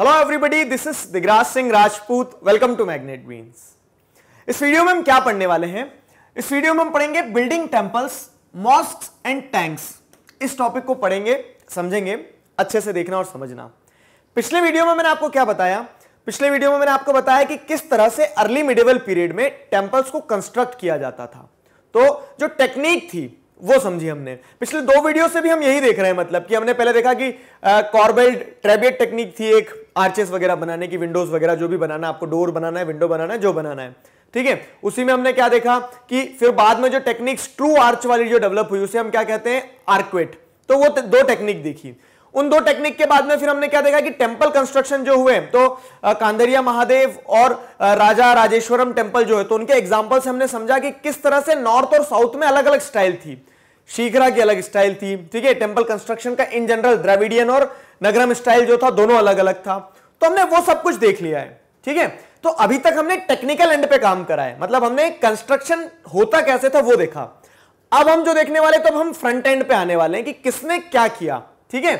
hello everybody this is Digraj Singh Rajput welcome to magnet beans इस video में हम क्या पढ़ने वाले हैं इस वीडियो में हम पढ़ेंगे building temples mosque and tanks इस टॉपिक को पढ़ेंगे समझेंगे अच्छे से देखना और समझना पिछले वीडियो में मैंने आपको क्या बताया पिछले वीडियो में मैंने आपको बताया कि किस तरह से अर्ली मिडिवल पीरियड में टेम्पल्स को कंस्ट्रक्ट किया जाता था तो जो टेक्निक थी वो समझी हमने पिछले दो वीडियो से भी हम यही देख रहे हैं मतलब कि हमने पहले देखा कि कॉर्बेल्ड ट्रेबियट टेक्निक थी एक आर्चेस वगैरह बनाने की विंडोज वगैरह जो भी बनाना आपको डोर बनाना है विंडो बनाना है जो बनाना है ठीक है उसी में हमने क्या देखा कि फिर बाद में जो टेक्निक्स ट्रू आर्च वाली जो डेवलप हुई उसे हम क्या कहते हैं आर्क्वेट तो वो दो टेक्निक देखी उन दो टेक्निक के बाद में फिर हमने क्या देखा कि टेंपल कंस्ट्रक्शन जो हुए तो कांदरिया महादेव और राजा राजेश्वरम टेंपल जो है तो उनके एग्जाम्पल से हमने समझा कि किस तरह से नॉर्थ और साउथ में अलग अलग स्टाइल थी शीघ्रा की अलग स्टाइल थी ठीक है टेंपल कंस्ट्रक्शन का इन जनरल द्रविडियन और नगरम स्टाइल जो था दोनों अलग अलग था तो हमने वो सब कुछ देख लिया है ठीक है तो अभी तक हमने टेक्निकल एंड पे काम करा है मतलब हमने कंस्ट्रक्शन होता कैसे था वो देखा अब हम जो देखने वाले तो हम फ्रंट एंड पे आने वाले हैं कि किसने क्या किया ठीक है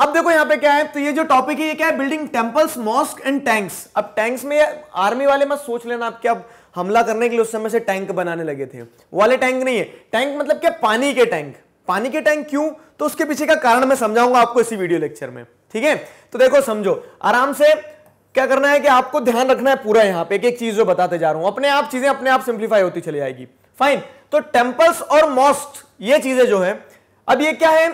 अब देखो यहां पे क्या है तो ये जो टॉपिक है ये क्या है building temples mosque and tanks अब टैंक्स में आर्मी वाले मत सोच लेना आप क्या हमला करने के लिए उस समय से टैंक बनाने लगे थे वाले टैंक नहीं है टैंक मतलब क्या पानी के टैंक पानी के टैंक क्यों तो उसके पीछे का कारण मैं समझाऊंगा आपको इसी वीडियो लेक्चर में ठीक है तो देखो समझो आराम से क्या करना है कि आपको ध्यान रखना है पूरा यहां पे एक एक चीज जो बताते जा रहा हूं अपने आप चीजें अपने आप सिंप्लीफाई होती चली जाएगी फाइन तो टेम्पल्स और मोस्ट ये चीजें जो है अब ये क्या है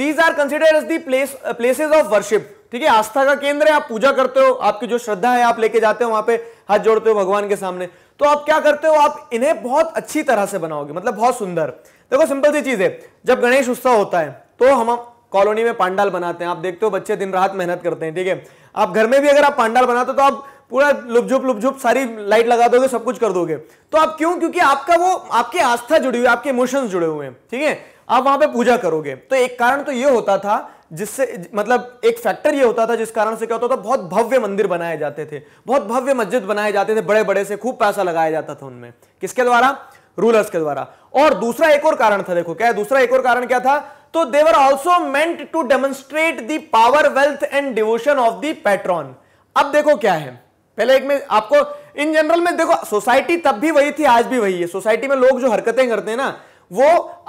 these are consider as the place places of worship ठीक है आस्था का केंद्र है आप पूजा करते हो आपकी जो श्रद्धा है आप लेके जाते हो वहां पे हाथ जोड़ते हो भगवान के सामने तो आप क्या करते हो आप इन्हें बहुत अच्छी तरह से बनाओगे मतलब बहुत सुंदर देखो सिंपल सी चीज है जब गणेश उत्सव होता है तो हम कॉलोनी में पांडाल बनाते हैं आप देखते हो बच्चे दिन रात मेहनत करते हैं ठीक है आप घर में भी अगर आप पांडाल बनाते हो तो आप पूरा लुपझुप लुपझुप सारी लाइट लगा दोगे सब कुछ कर दोगे तो आप क्यों क्योंकि आपका वो आपकी आस्था जुड़ी हुई है आपके इमोशंस जुड़े हुए हैं ठीक है आप वहां पे पूजा करोगे तो एक कारण तो ये होता था जिससे मतलब एक फैक्टर ये होता था जिस कारण से क्या होता था बहुत भव्य मंदिर बनाए जाते थे बहुत भव्य मस्जिद बनाए जाते थे बड़े बड़े से खूब पैसा लगाया जाता था उनमें किसके द्वारा रूलर्स के द्वारा और दूसरा एक और कारण था देखो क्या है दूसरा एक और कारण क्या था तो they were also meant to demonstrate the power wealth and devotion of the patron अब देखो क्या है पहले एक में आपको इन जनरल में देखो सोसाइटी तब भी वही थी आज भी वही है सोसाइटी में लोग जो हरकतें करते हैं ना वो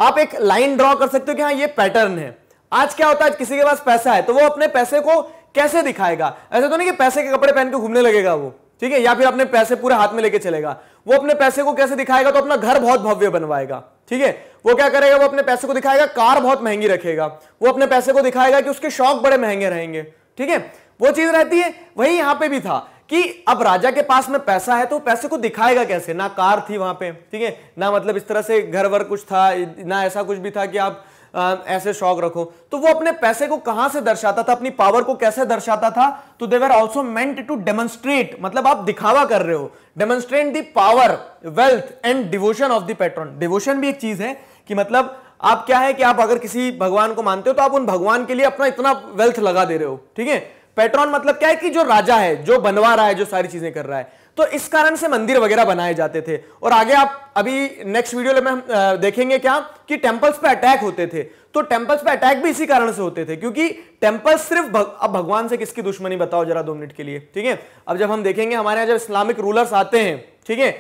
आप एक लाइन ड्रॉ कर सकते हो कि हाँ ये पैटर्न है आज क्या होता है किसी के पास पैसा है तो वो अपने पैसे को कैसे दिखाएगा ऐसा तो नहीं कि पैसे के कपड़े पहन के घूमने लगेगा वो ठीक है या फिर अपने पैसे पूरे हाथ में लेके चलेगा वो अपने पैसे को कैसे दिखाएगा तो अपना घर बहुत भव्य बनवाएगा ठीक है वो क्या करेगा वो अपने पैसे को दिखाएगा कार बहुत महंगी रखेगा वो अपने पैसे को दिखाएगा कि उसके शौक बड़े महंगे रहेंगे ठीक है वो चीज रहती है वही यहां पे भी था कि अब राजा के पास में पैसा है तो पैसे को दिखाएगा कैसे ना कार थी वहां पे ठीक है ना मतलब इस तरह से घर वर कुछ था ना ऐसा कुछ भी था कि आप ऐसे शौक रखो तो वो अपने पैसे को कहां से दर्शाता था अपनी पावर को कैसे दर्शाता था तो they were also meant to demonstrate मतलब आप दिखावा कर रहे हो demonstrate the power wealth and devotion of the patron devotion भी एक चीज है कि मतलब आप क्या है कि आप अगर किसी भगवान को मानते हो तो आप उन भगवान के लिए अपना इतना वेल्थ लगा दे रहे हो ठीक है पैट्रॉन मतलब क्या है कि जो राजा है जो बनवा रहा है जो सारी चीजें कर रहा है तो इस कारण से मंदिर वगैरह बनाए जाते थे और आगे आप अभी नेक्स्ट वीडियो में हम देखेंगे क्या कि टेम्पल्स पे अटैक होते थे तो टेम्पल्स पे अटैक भी इसी कारण से होते थे क्योंकि टेम्पल सिर्फ भग, अब भगवान से किसकी दुश्मनी बताओ जरा दो मिनट के लिए ठीक है अब जब हम देखेंगे हमारे यहाँ जब इस्लामिक रूलर्स आते हैं ठीक है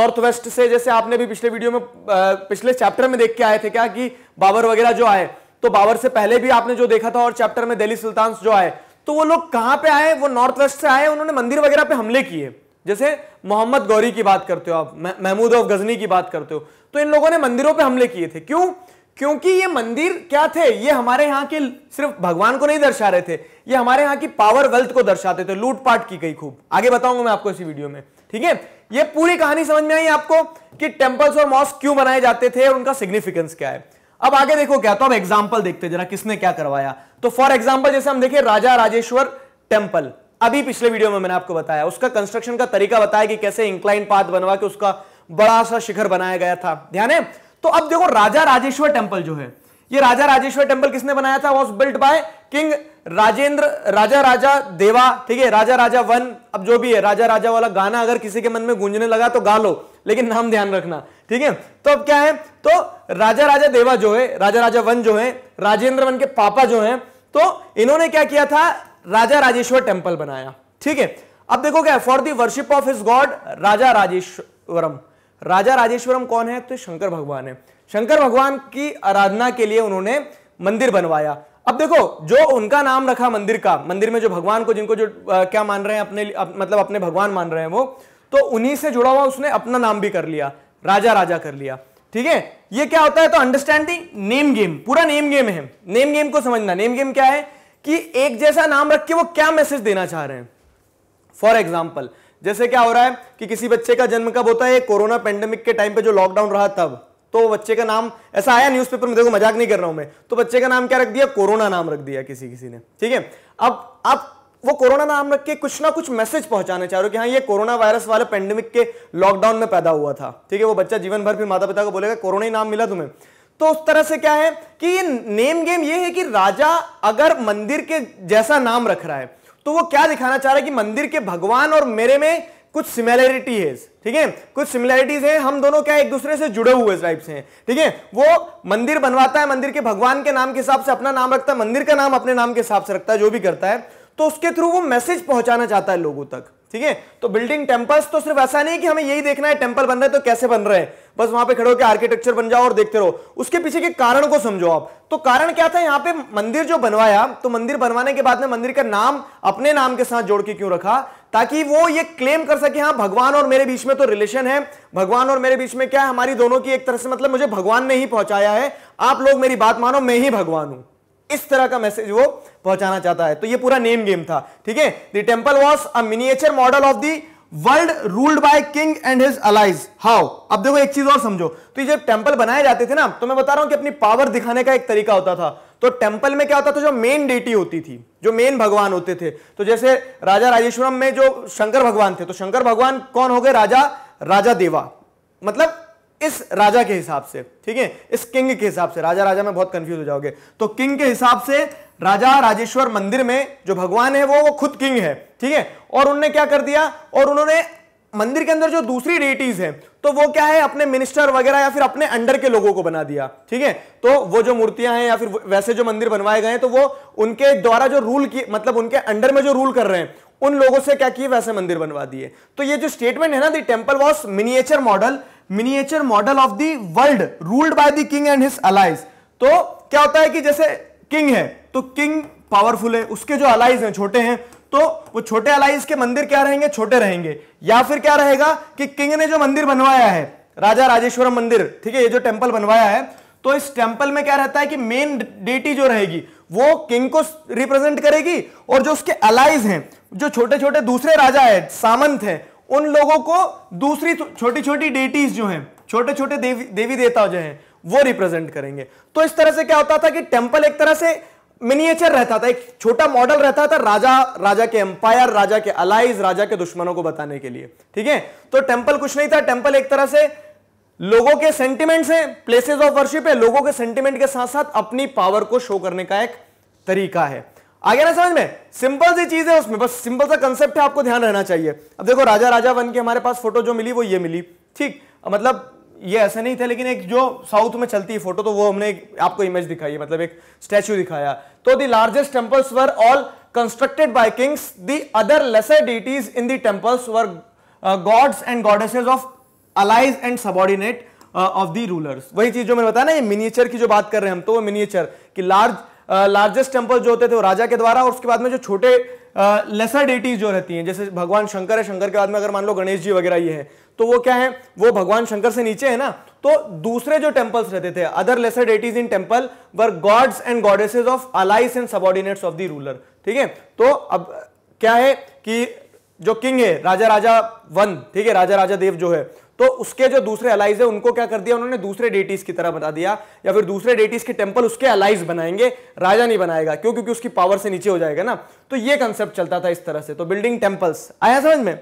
नॉर्थ वेस्ट से जैसे आपने भी पिछले वीडियो में पिछले चैप्टर में देख के आए थे क्या कि बाबर वगैरह जो आए तो बाबर से पहले भी आपने जो देखा था और चैप्टर में दिल्ली सुल्तान जो आए तो वो लोग कहां पे आए वो नॉर्थ वेस्ट से आए उन्होंने मंदिर वगैरह पे हमले किए जैसे मोहम्मद गौरी की बात करते हो आप महमूद ऑफ गजनी की बात करते हो तो इन लोगों ने मंदिरों पे हमले किए थे क्यों क्योंकि ये मंदिर क्या थे ये हमारे यहाँ के सिर्फ भगवान को नहीं दर्शा रहे थे ये हमारे यहाँ की पावर वेल्थ को दर्शाते थे लूटपाट की गई खूब आगे बताऊंगा मैं आपको इसी वीडियो में ठीक है ये पूरी कहानी समझ में आई आपको कि टेम्पल्स और मॉस्क क्यों बनाए जाते थे और उनका सिग्निफिकेंस क्या है अब आगे देखो क्या तो अब एग्जाम्पल देखते जरा किसने क्या करवाया तो फॉर एग्जाम्पल जैसे हम देखें राजा राजेश्वर टेम्पल अभी पिछले वीडियो में मैंने आपको बताया उसका कंस्ट्रक्शन का तरीका बताया कि कैसे इंक्लाइन पाथ बनवा के उसका बड़ा सा शिखर बनाया गया था ध्यान है तो अब देखो राजा राजेश्वर टेम्पल जो है ये राजा राजेश्वर टेम्पल किसने बनाया था was built by king Rajendra Raja Raja Deva ठीक है राजा राजा वन अब जो भी है राजा राजा वाला गाना अगर किसी के मन में गूंजने लगा तो गा लो लेकिन नाम ध्यान रखना ठीक है तो अब क्या है तो राजा राजा देवा जो है राजा राजा वन जो है राजेंद्र वन के पापा जो है तो इन्होंने क्या किया था राजा राजेश्वर टेम्पल बनाया ठीक है अब देखो क्या for the worship of his god Raja Rajeshwaram Raja Rajeshwaram कौन है तो शंकर भगवान है शंकर भगवान की आराधना के लिए उन्होंने मंदिर बनवाया अब देखो जो उनका नाम रखा मंदिर का मंदिर में जो भगवान को जिनको जो आ, क्या मान रहे हैं अपने अप, मतलब अपने भगवान मान रहे हैं वो तो उन्हीं से जुड़ा हुआ उसने अपना नाम भी कर लिया राजा राजा कर लिया ठीक है ये क्या होता है तो अंडरस्टैंड दी नेम गेम पूरा नेम गेम है नेम गेम को समझना नेम गेम क्या है कि एक जैसा नाम रख के वो क्या मैसेज देना चाह रहे हैं फॉर एग्जाम्पल जैसे क्या हो रहा है कि किसी बच्चे का जन्म कब होता है कोरोना पेंडेमिक के टाइम पे जो लॉकडाउन रहा तब तो बच्चे का नाम ऐसा आया न्यूज़पेपर में देखो मजाक नहीं कर रहा हूं मैं तो बच्चे का नाम क्या रख दिया कोरोना नाम रख दिया किसी किसी ने ठीक है अब आप वो कोरोना नाम रख के कुछ ना कुछ मैसेज पहुंचाना चाह रहे हो कि हाँ ये कोरोना वायरस वाले पेंडेमिक के लॉकडाउन में पैदा हुआ था ठीक है वो बच्चा जीवन भर फिर माता पिता को बोलेगा कोरोना ही नाम मिला तुम्हें तो उस तरह से क्या है कि ये नेम गेम ये है कि राजा अगर मंदिर के जैसा नाम रख रहा है तो वो क्या दिखाना चाह रहा है कि मंदिर के भगवान और मेरे में कुछ सिमिलैरिटी है ठीक है कुछ सिमिलैरिटीज है हम दोनों क्या एक दूसरे से जुड़े हुए टाइप से हैं ठीक है वो मंदिर बनवाता है मंदिर के भगवान के नाम के हिसाब से अपना नाम रखता है मंदिर का नाम अपने नाम के हिसाब से रखता है जो भी करता है तो उसके थ्रू वो मैसेज पहुंचाना चाहता है लोगों तक ठीक है तो बिल्डिंग टेम्पल्स तो सिर्फ ऐसा नहीं कि हमें यही देखना है टेम्पल बन रहे तो कैसे बन रहे हैं बस वहां पे खड़े होकर आर्किटेक्चर बन जाओ और देखते रहो उसके पीछे के कारण को समझो आप तो कारण क्या था यहाँ पे मंदिर जो बनवाया तो मंदिर बनवाने के बाद में मंदिर का नाम अपने नाम के साथ जोड़ के क्यों रखा ताकि वो ये क्लेम कर सके हाँ भगवान और मेरे बीच में तो रिलेशन है भगवान और मेरे बीच में क्या है हमारी दोनों की एक तरह से मतलब मुझे भगवान ने ही पहुंचाया है आप लोग मेरी बात मानो मैं ही भगवान हूं इस तरह का मैसेज वो पहुंचाना चाहता है तो ये पूरा नेम गेम था ठीक है the temple was a miniature model of the world ruled by king and his allies how अब देखो एक चीज और समझो तो ये जब टेम्पल बनाए जाते थे ना तो मैं बता रहा हूं कि अपनी पावर दिखाने का एक तरीका होता था तो टेम्पल में क्या होता था जो मेन डेटी होती थी जो मेन भगवान होते थे तो जैसे राजा राजेश्वरम में जो शंकर भगवान थे तो शंकर भगवान कौन हो गए राजा राजा देवा मतलब इस राजा के हिसाब से ठीक है इस किंग के हिसाब से राजा राजा में बहुत कंफ्यूज हो जाओगे तो किंग के हिसाब से राजा राजेश्वर मंदिर में जो भगवान है वो वो खुद किंग है ठीक है और उनने क्या कर दिया और उन्होंने मंदिर के अंदर जो दूसरी डेटीज है तो वो क्या है अपने मिनिस्टर वगैरह या फिर अपने अंडर के लोगों को बना दिया ठीक है तो वो जो मूर्तियां हैं या फिर वैसे जो मंदिर बनवाए गए हैं तो वो उनके द्वारा जो रूल की मतलब उनके अंडर में जो रूल कर रहे हैं उन लोगों से क्या किए वैसे मंदिर बनवा दिए तो ये जो स्टेटमेंट है ना the temple was miniature model miniature model of the world ruled by the king and his allies तो क्या होता है कि जैसे किंग है तो किंग पावरफुल है उसके जो अलाइज हैं छोटे हैं तो वो छोटे अलाइज के मंदिर क्या रहेंगे छोटे रहेंगे या फिर क्या रहेगा कि किंग ने जो मंदिर बनवाया है राजा राजेश्वरम मंदिर ठीक है ये जो टेम्पल बनवाया है तो इस टेम्पल में क्या रहता है कि मेन डेटी जो रहेगी वो किंग को रिप्रेजेंट करेगी और जो उसके अलाइज हैं जो छोटे छोटे दूसरे राजा है सामंत है उन लोगों को दूसरी छोटी छोटी डेटीज जो हैं छोटे छोटे देवी देवी देवता जो हैं वो रिप्रेजेंट करेंगे तो इस तरह से क्या होता था कि टेम्पल एक तरह से मिनिएचर रहता था एक छोटा मॉडल रहता था राजा राजा के एम्पायर राजा के अलाइज राजा के दुश्मनों को बताने के लिए ठीक है तो टेम्पल कुछ नहीं था टेम्पल एक तरह से लोगों के सेंटिमेंट्स हैं प्लेसेस ऑफ वर्शिप है लोगों के सेंटिमेंट के साथ साथ अपनी पावर को शो करने का एक तरीका है आ गया ना समझ में सिंपल सी चीज है उसमें बस सिंपल सा कंसेप्ट है आपको ध्यान रहना चाहिए अब देखो राजा राजा वन के हमारे पास फोटो जो मिली वो ये मिली ठीक मतलब ये ऐसे नहीं थे लेकिन एक जो साउथ में चलती है फोटो तो वो हमने आपको इमेज दिखाई है मतलब एक स्टैच्यू दिखाया तो the largest temples were all constructed by kings the other lesser deities in the temples were gods and goddesses of allies and subordinate of the rulers वही चीज जो मैंने बताया ना ये मिनिएचर की जो बात कर रहे हैं हम तो वो मिनिएचर की लार्ज लार्जेस्ट टेम्पल जो होते थे वो राजा के द्वारा और उसके बाद में जो छोटे लेसर डेटीज जो रहती हैं जैसे भगवान शंकर है शंकर के बाद में अगर मान लो गणेश जी वगैरह ये है तो वो क्या है वो भगवान शंकर से नीचे है ना तो दूसरे जो टेम्पल्स रहते थे other lesser deities in temple were gods and goddesses of allies and subordinates of the ruler ठीक है तो अब क्या है कि जो किंग है राजा राजा वन ठीक है राजा राजा देव जो है तो उसके जो दूसरे अलाइज है उनको क्या कर दिया उन्होंने दूसरे डेटीज की तरह बता दिया या फिर दूसरे डेटीज के टेम्पल उसके अलाइज बनाएंगे राजा नहीं बनाएगा क्यों क्योंकि उसकी पावर से नीचे हो जाएगा ना तो ये कंसेप्ट चलता था इस तरह से तो बिल्डिंग टेम्पल्स आया समझ में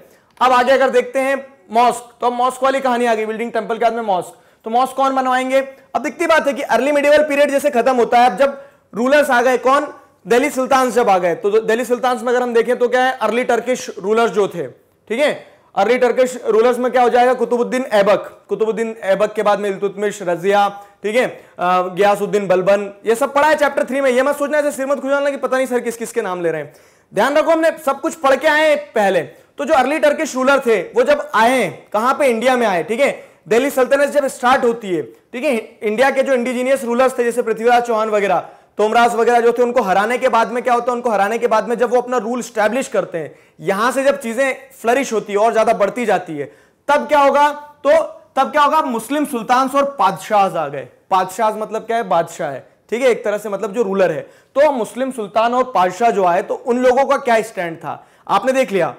अब आगे अगर देखते हैं मॉस्क तो मॉस्क वाली कहानी आ गई बिल्डिंग टेम्पल के बाद में मॉस्क तो मॉस्क कौन बनवाएंगे अब दिखती बात है कि अर्ली मिडिवल पीरियड जैसे खत्म होता है अब जब रूलर्स आ गए कौन दिल्ली सुल्तान जब आ गए तो दिल्ली सुल्तान में अगर हम देखें तो क्या है अर्ली टर्किश रूलर्स जो थे ठीक है अर्ली टर्किश रूलर्स में क्या हो जाएगा कुतुबुद्दीन ऐबक कुतुबुद्दीन ऐबक के बाद में इलतुतमिश रजिया ठीक है गयासुद्दीन बलबन ये सब पढ़ा है चैप्टर थ्री में ये मत सोचना है श्रीमद खुजाना कि पता नहीं सर किस किसके नाम ले रहे हैं ध्यान रखो हमने सब कुछ पढ़ के आए पहले तो जो अर्ली टर्किश रूलर थे वो जब आए कहां पर इंडिया में आए ठीक है दिल्ली सल्तनत जब स्टार्ट होती है ठीक है इंडिया के जो इंडिजीनियस रूलर्स थे जैसे पृथ्वीराज चौहान वगैरह तोमराज वगैरह जो थे उनको हराने के बाद में क्या होता है उनको हराने के बाद में जब वो अपना रूल स्टैब्लिश करते हैं यहां से जब चीजें फ्लरिश होती है और ज्यादा बढ़ती जाती है तब क्या होगा तो तब क्या होगा मुस्लिम सुल्तान और पादशाह आ गए पादशाह मतलब क्या है बादशाह है ठीक है एक तरह से मतलब जो रूलर है तो मुस्लिम सुल्तान और पादशाह जो आए तो उन लोगों का क्या स्टैंड था आपने देख लिया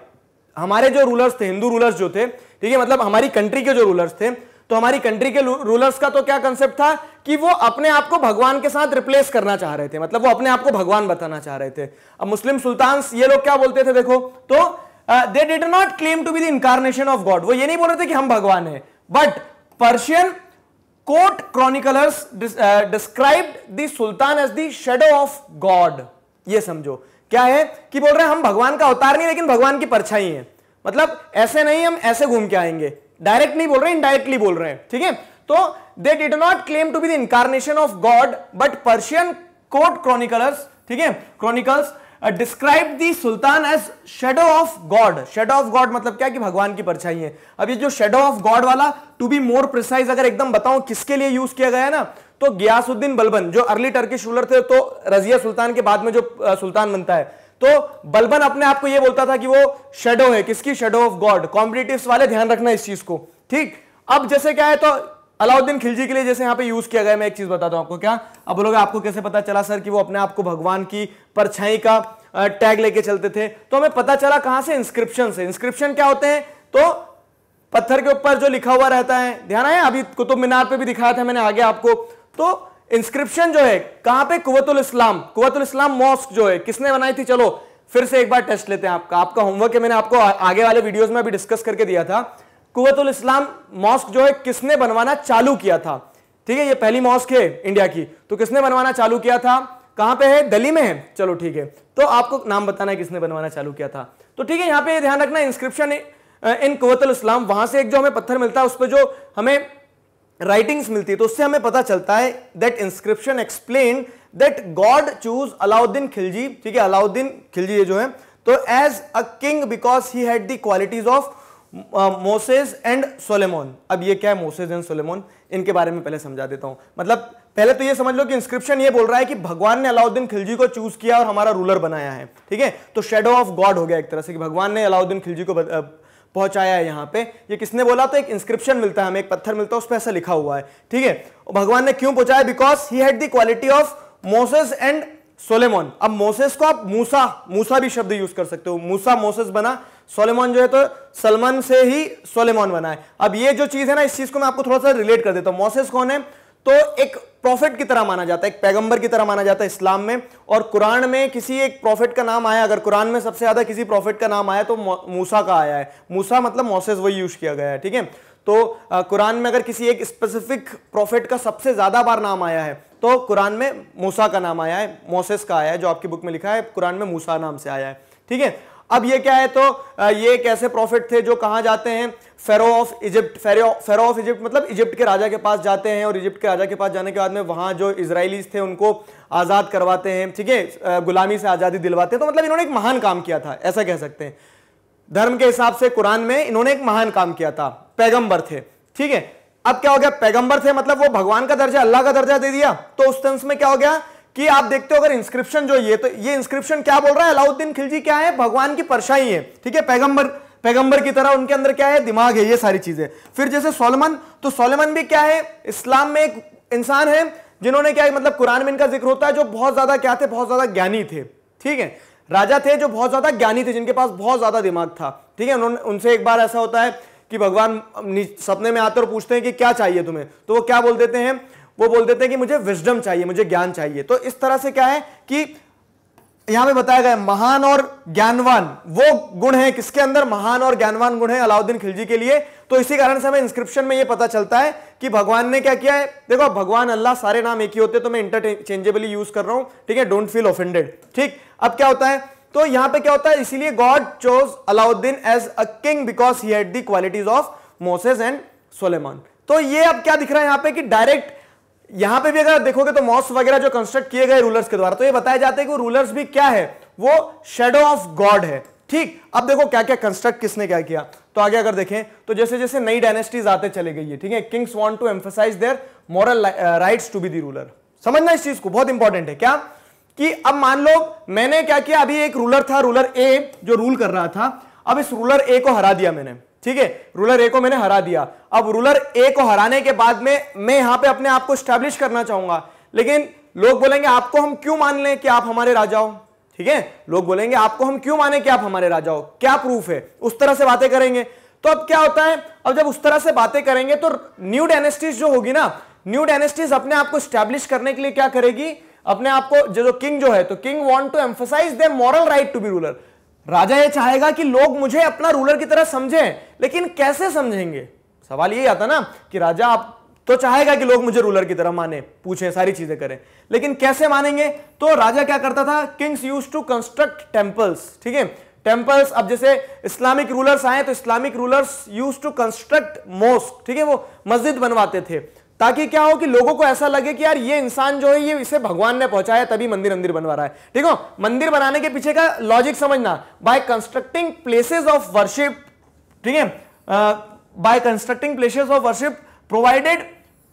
हमारे जो रूलर्स थे हिंदू रूलर्स जो थे ठीक है मतलब हमारी कंट्री के जो रूलर्स थे तो हमारी कंट्री के रूलर्स का तो क्या कंसेप्ट था कि वो अपने आप को भगवान के साथ रिप्लेस करना चाह रहे थे मतलब वो अपने आप को भगवान बताना चाह रहे थे अब मुस्लिम सुल्तान ये लोग क्या बोलते थे देखो तो they did not claim to be the incarnation of god वो ये नहीं बोल रहे थे कि हम भगवान हैं but Persian court chroniclers describe the sultan as the shadow of god ये समझो क्या है कि बोल रहे हैं हम भगवान का अवतार नहीं लेकिन भगवान की परछाई है मतलब ऐसे नहीं हम ऐसे घूम के आएंगे डायरेक्ट नहीं बोल रहे इनडायरेक्टली बोल रहे हैं ठीक है तो they did not claim to be the incarnation of god but Persian court chroniclers ठीक है chronicles describe the sultan as shadow of god shadow of god मतलब क्या कि भगवान की परछाई है अब ये जो शेडो ऑफ गॉड वाला टू बी मोर प्रिसाइज अगर एकदम बताऊं किसके लिए यूज किया गया है ना तो गियासुद्दीन बलबन जो अर्ली टर्किश रूलर थे तो रजिया सुल्तान के बाद में जो uh, सुल्तान बनता है तो बलबन अपने आप को ये बोलता था कि वो शेडो है किसकी शेडो ऑफ गॉड कॉम्पिटेटिव वाले ध्यान रखना इस चीज को ठीक अब जैसे क्या है तो अलाउद्दीन खिलजी के लिए जैसे यहाँ पे यूज किया गया मैं एक चीज बताता हूँ आपको क्या अब लोग आपको कैसे पता चला सर कि वो अपने आप को भगवान की परछाई का टैग लेके चलते थे तो हमें पता चला कहाँ से इंस्क्रिप्शन से इंस्क्रिप्शन क्या होते हैं तो पत्थर के ऊपर जो लिखा हुआ रहता है ध्यान आया अभी कुतुब मीनार पर भी दिखाया था मैंने आगे आपको तो इंस्क्रिप्शन जो है कहां पे कुतुल इस्लाम कुतुल इस्लाम मॉस्क जो है किसने बनाई थी चलो फिर से एक बार टेस्ट लेते हैं आपका आपका होमवर्क है मैंने आपको आगे वाले वीडियोस में भी डिस्कस करके दिया था कुवतुल इस्लाम मॉस्क जो है किसने बनवाना चालू किया था ठीक है ये पहली मॉस्क है इंडिया की तो किसने बनवाना चालू किया था कहां पे है दिल्ली में है चलो ठीक है तो आपको नाम बताना है किसने बनवाना चालू किया था तो ठीक है यहां पे ध्यान रखना इंस्क्रिप्शन इन कुतुल इस्लाम वहां से एक जो हमें पत्थर मिलता है उस पर जो हमें राइटिंग्स मिलती है तो उससे हमें पता चलता है that inscription explain that god chose Alauddin Khilji ठीक है अलाउद्दीन खिलजी ये जो है तो as a king because he had the qualities of Moses and Solomon अब ये क्या है मोसेस एंड सोलेमोन इनके बारे में पहले समझा देता हूं मतलब पहले तो ये समझ लो कि इंस्क्रिप्शन ये बोल रहा है कि भगवान ने अलाउद्दीन खिलजी को चूज किया और हमारा रूलर बनाया है ठीक है तो शेडो ऑफ गॉड हो गया एक तरह से कि भगवान ने अलाउद्दीन खिलजी को पहुंचाया है यहाँ पे ये किसने बोला तो एक इंस्क्रिप्शन मिलता है हमें एक पत्थर मिलता है उस पर ऐसा लिखा हुआ है ठीक है भगवान ने क्यों पहुंचाया because he had the quality of Moses and Solomon अब मोसेस को आप मूसा मूसा भी शब्द यूज कर सकते हो मूसा मोसेस बना सोलेमोन जो है तो सलमान से ही सोलेमोन बना है अब ये जो चीज है ना इस चीज को मैं आपको थोड़ा सा रिलेट कर देता हूं मोसेस कौन है तो एक प्रॉफिट की तरह माना जाता है एक पैगंबर की तरह माना जाता है इस्लाम में और कुरान में किसी एक प्रॉफिट का नाम आया अगर कुरान में सबसे ज्यादा किसी प्रॉफिट का नाम आया तो मूसा का आया है मूसा मतलब मोसेस वही यूज किया गया है ठीक है तो कुरान में अगर किसी एक स्पेसिफिक प्रॉफिट का सबसे ज्यादा बार नाम आया है तो कुरान में मूसा का नाम आया है मोसेस का आया है जो आपकी बुक में लिखा है कुरान में मूसा नाम से आया है ठीक है अब ये क्या है तो ये कैसे प्रॉफिट थे जो कहां जाते हैं pharaoh of Egypt pharaoh of Egypt मतलब इजिप्ट के राजा के पास जाते हैं और इजिप्ट के राजा के पास जाने के बाद में वहां जो इसराइलीज थे उनको आज़ाद करवाते हैं ठीक है गुलामी से आज़ादी दिलवाते हैं तो मतलब इन्होंने एक महान काम किया था ऐसा कह सकते हैं धर्म के हिसाब से कुरान में इन्होंने एक महान काम किया था पैगंबर थे ठीक है अब क्या हो गया पैगंबर थे मतलब वो भगवान का दर्जा अल्लाह का दर्जा दे दिया तो उस टेंस में क्या हो गया कि आप देखते हो अगर इंस्क्रिप्शन जो ये तो ये इंस्क्रिप्शन क्या बोल रहा है अलाउद्दीन खिलजी क्या है भगवान की परछाई है ठीक है पैगंबर पैगंबर की तरह उनके अंदर क्या है दिमाग है ये सारी चीजें फिर जैसे सोलमन तो सोलमन भी क्या है इस्लाम में एक इंसान है जिन्होंने क्या है मतलब कुरान में इनका जिक्र होता है जो बहुत ज्यादा क्या थे बहुत ज्यादा ज्ञानी थे ठीक है राजा थे जो बहुत ज्यादा ज्ञानी थे जिनके पास बहुत ज्यादा दिमाग था ठीक है उन्होंने उनसे एक बार ऐसा होता है कि भगवान सपने में आते और पूछते हैं कि क्या चाहिए तुम्हें तो वो क्या बोल देते हैं वो बोल देते हैं कि मुझे विजडम चाहिए मुझे ज्ञान चाहिए तो इस तरह से क्या है कि यहां पे बताया गया महान और ज्ञानवान वो गुण है किसके अंदर महान और ज्ञानवान गुण है अलाउद्दीन खिलजी के लिए तो इसी कारण से हमें इंस्क्रिप्शन में ये पता चलता है कि भगवान ने क्या किया है देखो भगवान अल्लाह सारे नाम एक ही होते हैं तो मैं इंटरचेंजेबली यूज कर रहा हूं ठीक है डोंट फील ऑफेंडेड ठीक अब क्या होता है तो यहां पे क्या होता है इसीलिए god chose Alauddin as a king because he had the qualities of Moses and Solomon तो ये अब क्या दिख रहा है यहां पे कि डायरेक्ट यहां पे भी अगर देखोगे तो मॉस वगैरह जो कंस्ट्रक्ट किए गए रूलर्स के द्वारा तो ये बताया जाता है कि रूलर्स भी क्या है वो शेडो ऑफ गॉड है ठीक अब देखो क्या क्या कंस्ट्रक्ट किसने क्या किया तो आगे अगर देखें तो जैसे जैसे नई डायनेस्टीज आते चले गई है ठीक है kings want to emphasise their moral rights to be the ruler समझना इस चीज को बहुत इंपॉर्टेंट है क्या कि अब मान लो मैंने क्या किया अभी एक रूलर था रूलर ए जो रूल कर रहा था अब इस रूलर ए को हरा दिया मैंने ठीक है रूलर ए को मैंने हरा दिया अब रूलर ए को हराने के बाद में मैं यहां पे अपने आप को स्टैब्लिश करना चाहूंगा लेकिन लोग बोलेंगे आपको हम क्यों मान लें कि आप हमारे राजा हो ठीक है लोग बोलेंगे आपको हम क्यों माने कि आप हमारे राजा हो क्या प्रूफ है उस तरह से बातें करेंगे तो अब क्या होता है अब जब उस तरह से बातें करेंगे तो न्यू डायनेस्टीज जो होगी ना न्यू डायनेस्टीज अपने आप को स्टैब्लिश करने के लिए क्या करेगी अपने आप को जो किंग जो है तो king want to emphasise the moral right to be ruler राजा ये चाहेगा कि लोग मुझे अपना रूलर की तरह समझें लेकिन कैसे समझेंगे सवाल यही आता ना कि राजा आप तो चाहेगा कि लोग मुझे रूलर की तरह माने पूछें सारी चीजें करें लेकिन कैसे मानेंगे तो राजा क्या करता था kings use to construct temples ठीक है टेम्पल्स अब जैसे इस्लामिक रूलर्स आए तो Islamic rulers use to construct mosque ठीक है वो मस्जिद बनवाते थे ताकि क्या हो कि लोगों को ऐसा लगे कि यार ये इंसान जो है ये इसे भगवान ने पहुंचाया तभी मंदिर मंदिर बनवा रहा है ठीक हो मंदिर बनाने के पीछे का लॉजिक समझना by constructing places of worship ठीक है by constructing places of worship provided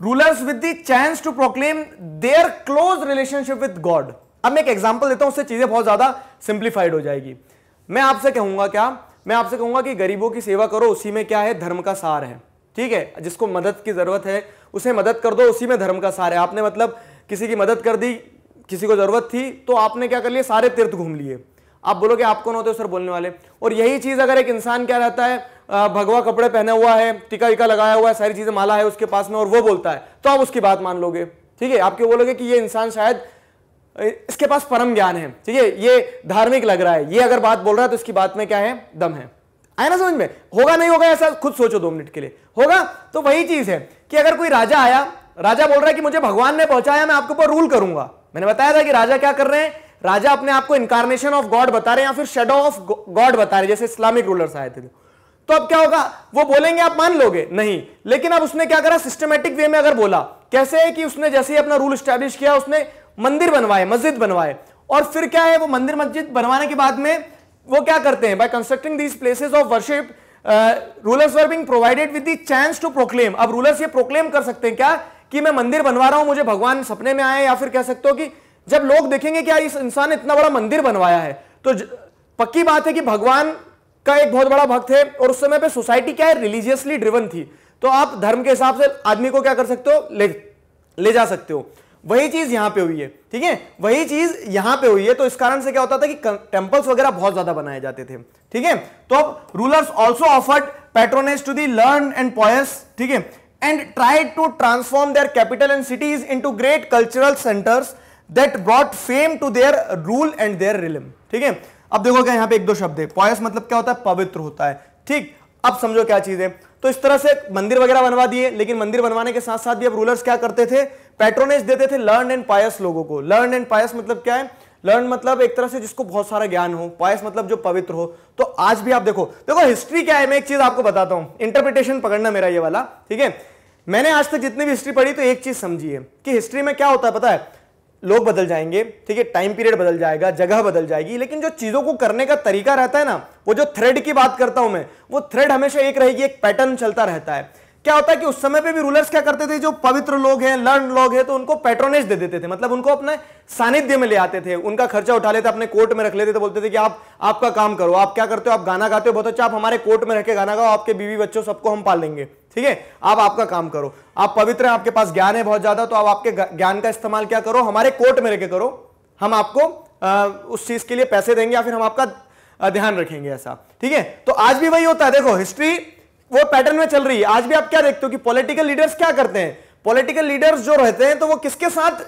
rulers with the chance to proclaim their close relationship with god अब मैं एक एग्जाम्पल देता हूं उससे चीजें बहुत ज्यादा सिंप्लीफाइड हो जाएगी मैं आपसे कहूंगा क्या मैं आपसे कहूंगा कि गरीबों की सेवा करो उसी में क्या है धर्म का सार है ठीक है जिसको मदद की ज़रूरत है उसे मदद कर दो उसी में धर्म का सार है आपने मतलब किसी की मदद कर दी किसी को ज़रूरत थी तो आपने क्या कर लिया सारे तीर्थ घूम लिए आप बोलोगे आप कौन होते हो सर बोलने वाले और यही चीज़ अगर एक इंसान क्या रहता है भगवा कपड़े पहने हुआ है टीका विका लगाया हुआ है सारी चीज़ें माला है उसके पास में और वो बोलता है तो आप उसकी बात मान लोगे ठीक है आप क्यों बोलोगे कि ये इंसान शायद इसके पास परम ज्ञान है ठीक है ये धार्मिक लग रहा है ये अगर बात बोल रहा है तो इसकी बात में क्या है दम है आया ना समझ में होगा नहीं होगा ऐसा खुद सोचो दो मिनट के लिए होगा तो वही चीज है कि अगर कोई राजा आया राजा बोल रहा है कि मुझे भगवान ने पहुंचाया मैं आपके ऊपर रूल करूंगा मैंने बताया था कि राजा क्या कर रहे हैं राजा अपने आप को इंकारनेशन ऑफ गॉड बता रहे हैं या फिर शेडो ऑफ गॉड बता रहे हैं जैसे इस्लामिक रूलर्स आए थे तो अब क्या होगा वो बोलेंगे आप मान लोगे नहीं लेकिन अब उसने क्या करा सिस्टमेटिक वे में अगर बोला कैसे है कि उसने जैसे ही अपना रूल स्टैब्लिश किया उसने मंदिर बनवाए मस्जिद बनवाए और फिर क्या है वो मंदिर मस्जिद बनवाने के बाद में वो क्या करते हैं by constructing these places of worship rulers were being provided with the chance to proclaim अब रूलर्स ये प्रोक्लेम कर सकते हैं क्या कि मैं मंदिर बनवा रहा हूं मुझे भगवान सपने में आए या फिर कह सकते हो कि जब लोग देखेंगे क्या इस इंसान ने इतना बड़ा मंदिर बनवाया है तो पक्की बात है कि भगवान का एक बहुत बड़ा भक्त है और उस समय पे सोसाइटी क्या है रिलीजियसली ड्रिवन थी तो आप धर्म के हिसाब से आदमी को क्या कर सकते हो ले ले जा सकते हो वही चीज यहां पे हुई है ठीक है वही चीज यहां पे हुई है तो इस कारण से क्या होता था कि टेम्पल्स वगैरह बहुत ज्यादा बनाए जाते थे ठीक है तो अब rulers also offered patronage to the learned and pious ठीक है and try to transform their capital and cities to great cultural centres that brought fame to their rule and their realm ठीक है अब देखो क्या यहां पे एक दो शब्द है पॉयस मतलब क्या होता है पवित्र होता है ठीक अब समझो क्या चीज है तो इस तरह से मंदिर वगैरह बनवा दिए लेकिन मंदिर बनवाने के साथ साथ भी अब रूलर्स क्या करते थे पेट्रोनेज देते थे लर्न एंड पायस लोगों को लर्न एंड पायस मतलब क्या है लर्न मतलब एक तरह से जिसको बहुत सारा ज्ञान हो पायस मतलब जो पवित्र हो तो आज भी आप देखो देखो हिस्ट्री क्या है मैं एक चीज आपको बताता हूं इंटरप्रिटेशन पकड़ना मेरा ये वाला ठीक है मैंने आज तक जितनी भी हिस्ट्री पढ़ी तो एक चीज समझी है कि हिस्ट्री में क्या होता है पता है लोग बदल जाएंगे ठीक है टाइम पीरियड बदल जाएगा जगह बदल जाएगी लेकिन जो चीजों को करने का तरीका रहता है ना वो जो थ्रेड की बात करता हूं मैं वो थ्रेड हमेशा एक रहेगी एक पैटर्न चलता रहता है क्या होता है कि उस समय पे भी रूलर्स क्या करते थे जो पवित्र लोग हैं लर्न लोग हैं तो उनको पेट्रोनेज दे देते थे मतलब उनको अपने सानिध्य में ले आते थे उनका खर्चा उठा लेते अपने कोर्ट में रख लेते थे तो बोलते थे कि आप आपका काम करो आप क्या करते हो आप गाना गाते हो बहुत अच्छा आप हमारे कोर्ट में रहकर गाना गाओ आपके बीवी बच्चों सबको हम पाल लेंगे ठीक है आप आपका काम करो आप पवित्र हैं आपके पास ज्ञान है बहुत ज्यादा तो आप आपके ज्ञान का इस्तेमाल क्या करो हमारे कोर्ट में रहकर करो हम आपको उस चीज के लिए पैसे देंगे या फिर हम आपका ध्यान रखेंगे ऐसा ठीक है तो आज भी वही होता है देखो हिस्ट्री वो पैटर्न में चल रही है आज भी आप क्या देखते हो कि पॉलिटिकल लीडर्स क्या करते हैं पॉलिटिकल लीडर्स जो रहते हैं तो वो किसके साथ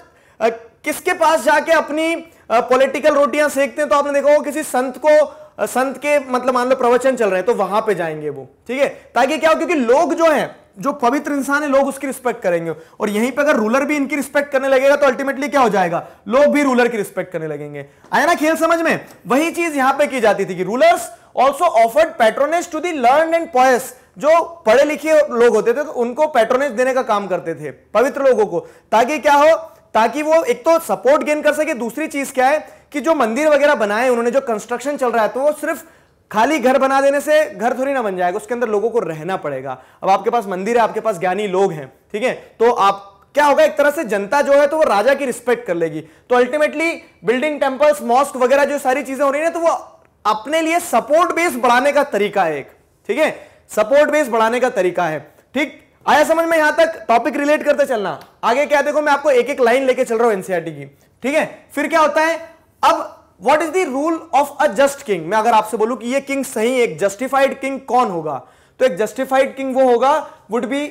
किसके पास जाके अपनी पॉलिटिकल रोटियां सेकते हैं तो आपने देखा होगा किसी संत को संत के मतलब मान लो प्रवचन चल रहे हैं तो वहां पे जाएंगे वो ठीक है ताकि क्या हो क्योंकि लोग जो हैं जो पवित्र इंसान है लोग उसकी रिस्पेक्ट करेंगे और यहीं पे अगर रूलर भी इनकी रिस्पेक्ट करने लगेगा तो अल्टीमेटली क्या हो जाएगा लोग भी रूलर की रिस्पेक्ट करने लगेंगे आया ना खेल समझ में वही चीज यहां पे की जाती थी कि rulers also offered patronage to the learned and pious जो पढ़े लिखे लोग होते थे तो उनको पेट्रोनेज देने का काम करते थे पवित्र लोगों को ताकि क्या हो ताकि वो एक तो सपोर्ट गेन कर सके दूसरी चीज क्या है कि जो मंदिर वगैरह बनाए उन्होंने जो कंस्ट्रक्शन चल रहा है तो वो सिर्फ खाली घर बना देने से घर थोड़ी ना बन जाएगा उसके अंदर लोगों को रहना पड़ेगा अब आपके पास मंदिर है आपके पास ज्ञानी लोग हैं ठीक है तो आप क्या होगा एक तरह से जनता जो है तो वो राजा की रिस्पेक्ट कर लेगी तो अल्टीमेटली बिल्डिंग टेम्पल्स मॉस्क वगैरह जो सारी चीजें हो रही है तो वो अपने लिए सपोर्ट बेस बढ़ाने का तरीका है एक ठीक है सपोर्ट बेस बढ़ाने का तरीका है ठीक आया समझ में यहां तक टॉपिक रिलेट करते चलना आगे क्या देखो मैं आपको एक एक लाइन लेके चल रहा हूं एनसीआरटी e की ठीक है फिर क्या होता है अब what is the rule of a just king मैं अगर आपसे बोलूं कि ये किंग सही एक जस्टिफाइड किंग कौन होगा तो एक जस्टिफाइड किंग वो होगा would be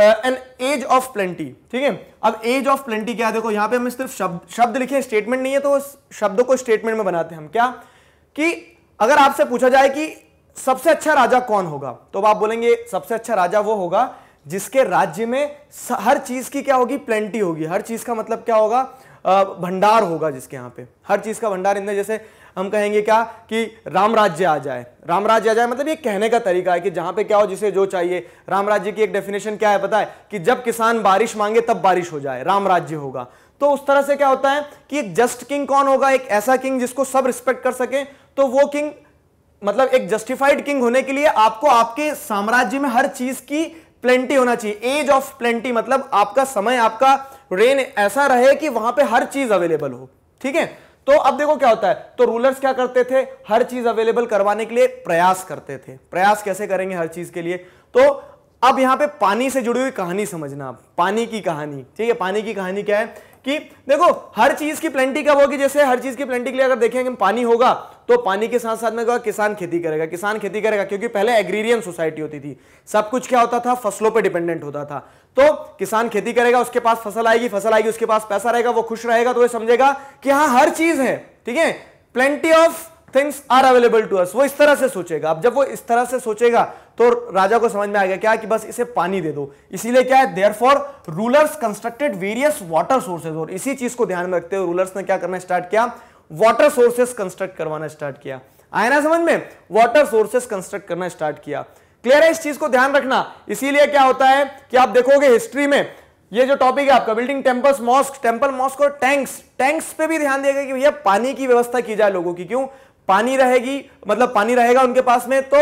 an age of plenty ठीक है अब एज ऑफ प्लेंटी क्या देखो यहां पे हम सिर्फ शब्द शब्द लिखे स्टेटमेंट नहीं है तो शब्दों को स्टेटमेंट में बनाते हैं हम क्या कि अगर आपसे पूछा जाए कि सबसे अच्छा राजा कौन होगा तो अब आप बोलेंगे सबसे अच्छा राजा वो होगा जिसके राज्य में हर चीज की क्या होगी प्लेंटी होगी हर चीज का मतलब क्या होगा भंडार होगा जिसके यहां पे हर चीज का भंडार इनमें जैसे हम कहेंगे क्या कि राम राज्य आ जाए राम राज्य आ जाए मतलब ये कहने का तरीका है कि जहां पे क्या हो जिसे जो चाहिए राम राज्य की एक डेफिनेशन क्या है पता है कि जब किसान बारिश मांगे तब बारिश हो जाए राम राज्य होगा तो उस तरह से क्या होता है कि एक जस्ट किंग कौन होगा एक ऐसा किंग जिसको सब रिस्पेक्ट कर सके तो वो किंग मतलब एक जस्टिफाइड किंग होने के लिए आपको आपके साम्राज्य में हर चीज की प्लेंटी होना चाहिए एज ऑफ प्लेंटी मतलब आपका समय आपका रेन ऐसा रहे कि वहां पे हर चीज अवेलेबल हो ठीक है तो अब देखो क्या होता है तो रूलर्स क्या करते थे हर चीज अवेलेबल करवाने के लिए प्रयास करते थे प्रयास कैसे करेंगे हर चीज के लिए तो अब यहां पे पानी से जुड़ी हुई कहानी समझना पानी की कहानी ठीक है पानी की कहानी क्या है कि देखो हर चीज की प्लेंटी कब होगी जैसे हर चीज की प्लेंटी के लिए अगर देखेंगे पानी होगा तो पानी के साथ साथ में क्या किसान खेती करेगा किसान खेती करेगा क्योंकि पहले एग्रीरियन सोसाइटी होती थी सब कुछ क्या होता था फसलों पर डिपेंडेंट होता था तो किसान खेती करेगा उसके पास फसल आएगी फसल आएगी उसके पास पैसा रहेगा वो खुश रहेगा तो ये समझेगा कि हाँ हर चीज है ठीक है plenty of things are available to us वो इस तरह से सोचेगा अब जब वो इस तरह से सोचेगा तो राजा को समझ में आ गया क्या कि बस इसे पानी दे दो इसीलिए क्या है therefore rulers constructed various water sources और इसी चीज को ध्यान में रखते हुए रूलर्स ने क्या करना स्टार्ट किया वाटर सोर्सेस कंस्ट्रक्ट करवाना स्टार्ट किया आया ना समझ में वाटर सोर्सेस कंस्ट्रक्ट करना स्टार्ट किया क्लियर है इस चीज को ध्यान रखना इसीलिए क्या होता है कि आप देखोगे हिस्ट्री में ये जो टॉपिक है आपका building temples mosque temple mosque और टैंक्स टैंक्स पे भी ध्यान दिया गया कि भैया पानी की व्यवस्था की जाए लोगों की क्यों पानी रहेगी मतलब पानी रहेगा उनके पास में तो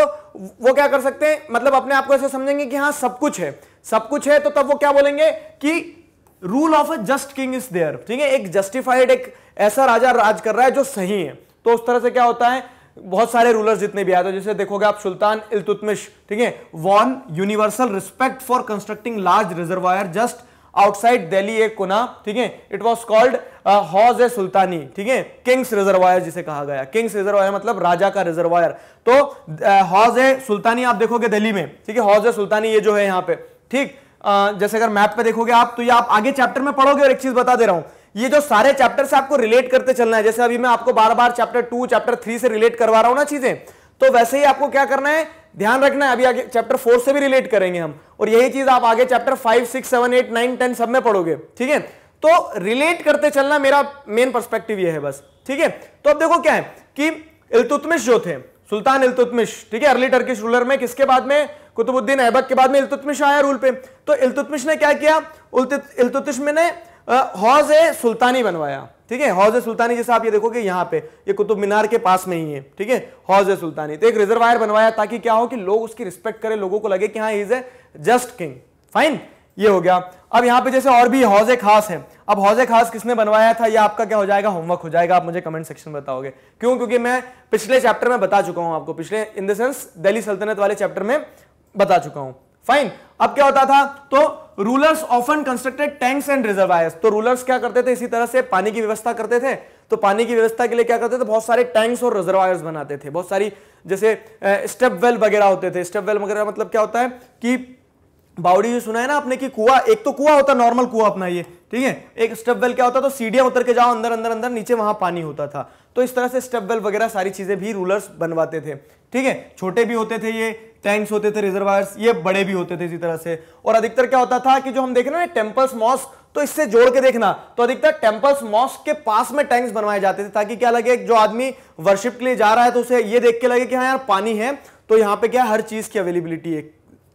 वो क्या कर सकते हैं मतलब अपने आप को ऐसे समझेंगे कि हाँ सब कुछ है सब कुछ है तो तब वो क्या बोलेंगे कि rule of a just king is there ठीक है एक जस्टिफाइड एक ऐसा राजा राज कर रहा है जो सही है तो उस तरह से क्या होता है बहुत सारे रूलर्स जितने भी आए थे जैसे देखोगे आप सुल्तान इलतुतमिश ठीक है won universal respect for constructing large reservoir just outside Delhi एक कोना ठीक है it was called Hauz e Sultani ठीक है किंग्स रिजर्वायर जिसे कहा गया किंग्स रिजर्वायर मतलब राजा का रिजर्वायर तो हॉज uh, ए सुल्तानी आप देखोगे दिल्ली में ठीक है हॉज ए सुल्तानी ये जो है यहाँ पे ठीक uh, जैसे अगर मैप पे देखोगे आप तो ये आप आगे चैप्टर में पढ़ोगे और एक चीज बता दे रहा हूं ये जो सारे चैप्टर से आपको रिलेट करते चलना है जैसे अभी मैं आपको बार बार चैप्टर टू चैप्टर थ्री से रिलेट करवा रहा हूं ना चीजें तो वैसे ही आपको क्या करना है ध्यान रखना है अभी आगे चैप्टर फोर से भी रिलेट करेंगे हम और यही चीज आप आगे chapter five six seven eight nine ten सब में पढ़ोगे ठीक है तो रिलेट करते चलना मेरा मेन पर्सपेक्टिव ये है बस ठीक है तो अब देखो क्या है कि इलतुतमिश जो थे सुल्तान इलतुतमिश ठीक है अर्ली टर्किश रूलर में किसके बाद में कुतुबुद्दीन ऐबक के बाद में इलतुतमिश आया रूल पे तो इलतुतमिश ने क्या किया इलतुतमिश ने हौज सुल्तानी बनवाया ठीक है हौज सुल्तानी जैसे आप ये देखोगे यहाँ पे ये कुतुब मीनार के पास में ही है ठीक है हौज सुल्तानी तो एक रिजर्वायर बनवाया ताकि क्या हो कि लोग उसकी रिस्पेक्ट करें लोगों को लगे कि हाँ is a just king fine ये हो गया अब यहाँ पे जैसे और भी हौजे खास है अब हौज खास किसने बनवाया था यह आपका क्या हो जाएगा होमवर्क हो जाएगा आप मुझे कमेंट सेक्शन में बताओगे क्यों क्योंकि मैं पिछले चैप्टर में बता चुका हूँ आपको पिछले इन द सेंस दिल्ली सल्तनत वाले चैप्टर में बता चुका हूँ फाइन अब क्या होता था तो rulers often constructed tanks and reservoirs तो रूलर्स क्या करते थे इसी तरह से पानी की व्यवस्था करते थे तो पानी की व्यवस्था के लिए क्या करते थे बहुत सारे टैंक्स और रिजर्वायर्स बनाते थे बहुत सारी जैसे स्टेप वेल वगैरह होते थे स्टेप वेल वगैरह मतलब क्या होता है कि बाउडी जो सुना है ना आपने कि कुआ एक तो कुआ होता नॉर्मल कुआ अपना ये ठीक है एक स्टेप वेल क्या होता तो सीढ़ियां उतर के जाओ अंदर अंदर अंदर नीचे वहां पानी होता था तो इस तरह से स्टेप वेल वगैरह सारी चीजें भी रूलर्स बनवाते थे ठीक है छोटे भी होते थे ये टैंक्स होते थे रिजर्वायर्स ये बड़े भी होते थे इसी तरह से और अधिकतर क्या होता था कि जो हम देख रहे हैं टेम्पल्स मॉस्क तो इससे जोड़ के देखना तो अधिकतर टेम्पल्स मॉस्क के पास में टैंक्स बनवाए जाते थे ताकि क्या लगे जो आदमी वर्शिप के लिए जा रहा है तो उसे ये देख के लगे कि हाँ यार पानी है तो यहाँ पे क्या हर चीज की अवेलेबिलिटी है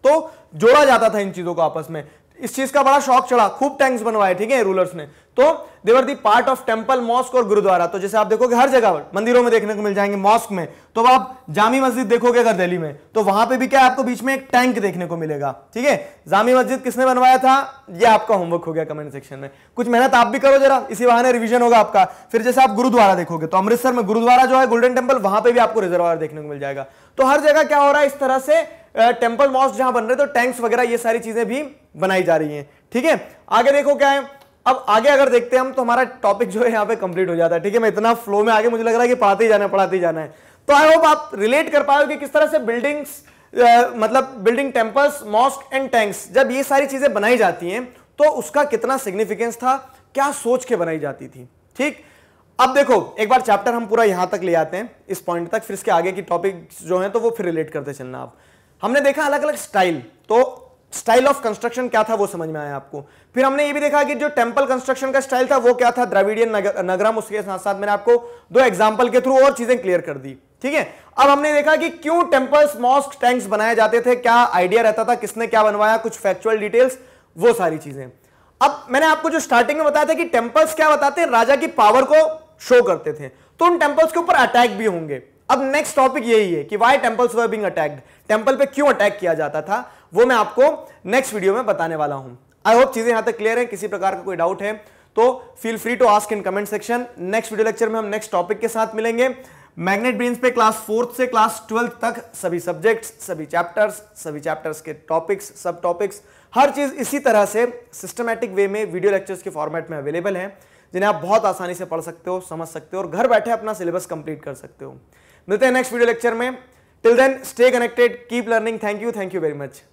तो जोड़ा जाता था इन चीजों को आपस में इस चीज का बड़ा शौक चढ़ा खूब टैंक्स बनवाए ठीक है रूलर्स ने तो देवर the part of temple mosque और गुरुद्वारा तो जैसे आप देखोगे हर जगह मंदिरों में देखने को मिल जाएंगे मॉस्क में तो आप जामी मस्जिद देखोगे अगर दिल्ली में तो वहां पे भी क्या आपको बीच में एक टैंक देखने को मिलेगा ठीक है जामी मस्जिद किसने बनवाया था ये आपका होमवर्क हो गया कमेंट सेक्शन में कुछ मेहनत आप भी करो जरा इसी वहां रिविजन होगा आपका फिर जैसे आप गुरुद्वारा देखोगे तो अमृतसर में गुरुद्वारा जो है गोल्डन टेम्पल वहां पर भी आपको रिजर्वायर देखने को मिल जाएगा तो हर जगह क्या हो रहा है इस तरह से टेम्पल मॉस्क जहां बन रहे तो टैंक्स वगैरह ये सारी चीजें भी बनाई जा रही है ठीक है आगे देखो क्या है अब आगे अगर देखते हैं हम तो हमारा टॉपिक जो है यहाँ पे कंप्लीट हो जाता है ठीक है मैं इतना फ्लो में आगे मुझे लग रहा है कि पढ़ाते ही जाना है पढ़ाते ही जाना है तो आई होप आप रिलेट कर पाए कि किस तरह से बिल्डिंग्स मतलब building temples mosque and tanks जब ये सारी चीजें बनाई जाती हैं तो उसका कितना सिग्निफिकेंस था क्या सोच के बनाई जाती थी ठीक अब देखो एक बार चैप्टर हम पूरा यहां तक ले आते हैं इस पॉइंट तक फिर इसके आगे की टॉपिक जो है तो वो फिर रिलेट करते चलना आप हमने देखा अलग अलग स्टाइल तो स्टाइल ऑफ कंस्ट्रक्शन क्या था वो समझ में आया आपको फिर हमने ये भी देखा कि जो टेम्पल कंस्ट्रक्शन का स्टाइल था वो क्या था द्रविडियन नगर, नगरम उसके साथ साथ मैंने आपको दो एग्जाम्पल के थ्रू और चीजें क्लियर कर दी ठीक है अब हमने देखा कि क्यों टेम्पल्स मॉस्क टैंक्स बनाए जाते थे क्या आइडिया रहता था किसने क्या बनवाया कुछ फैक्चुअल डिटेल्स वो सारी चीजें अब मैंने आपको जो स्टार्टिंग में बताया था कि टेम्पल्स क्या बताते हैं राजा की पावर को शो करते थे तो उन टेम्पल्स के ऊपर अटैक भी होंगे अब नेक्स्ट टॉपिक यही है कि why temples were being attacked temple पे क्यों अटैक किया जाता था वो मैं आपको नेक्स्ट वीडियो में बताने वाला हूं आई होप चीजें यहां तक क्लियर है किसी प्रकार का कोई डाउट है तो feel free to ask in comment section next video lecture में हम नेक्स्ट टॉपिक के साथ मिलेंगे मैग्नेट ब्रीन पे क्लास फोर्थ से क्लास ट्वेल्थ तक सभी सब्जेक्ट्स सभी चैप्टर्स सभी चैप्टर्स के टॉपिक्स सब टॉपिक्स हर चीज़ इसी तरह से सिस्टमेटिक वे में वीडियो लेक्चर्स के फॉर्मेट में अवेलेबल है जिन्हें आप बहुत आसानी से पढ़ सकते हो समझ सकते हो और घर बैठे अपना सिलेबस कंप्लीट कर सकते हो मिलते हैं नेक्स्ट वीडियो लेक्चर में till then stay connected keep learning thank you thank you very much